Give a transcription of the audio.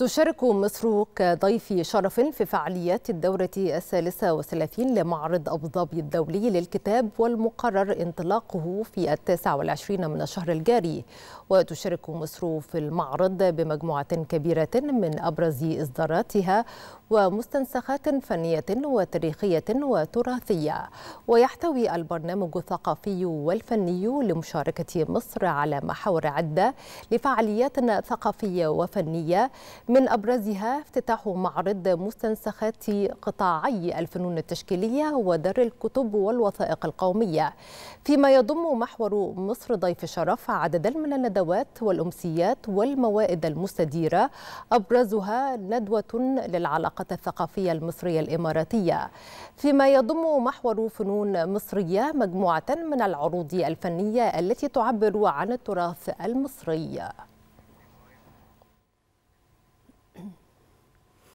تشارك مصر كضيف شرف في فعاليات الدورة الثالثة وثلاثين لمعرض أبوظبي الدولي للكتاب والمقرر انطلاقه في التاسع والعشرين من الشهر الجاري وتشارك مصر في المعرض بمجموعة كبيرة من أبرز إصداراتها ومستنسخات فنية وتاريخية وتراثية ويحتوي البرنامج الثقافي والفني لمشاركة مصر على محاور عدة لفعاليات ثقافية وفنية من أبرزها افتتاح معرض مستنسخات قطاعي الفنون التشكيلية ودار الكتب والوثائق القومية فيما يضم محور مصر ضيف شرف عددا من الندوات والأمسيات والموائد المستديرة أبرزها ندوة للعلاقة الثقافية المصرية الإماراتية فيما يضم محور فنون مصرية مجموعة من العروض الفنية التي تعبر عن التراث المصري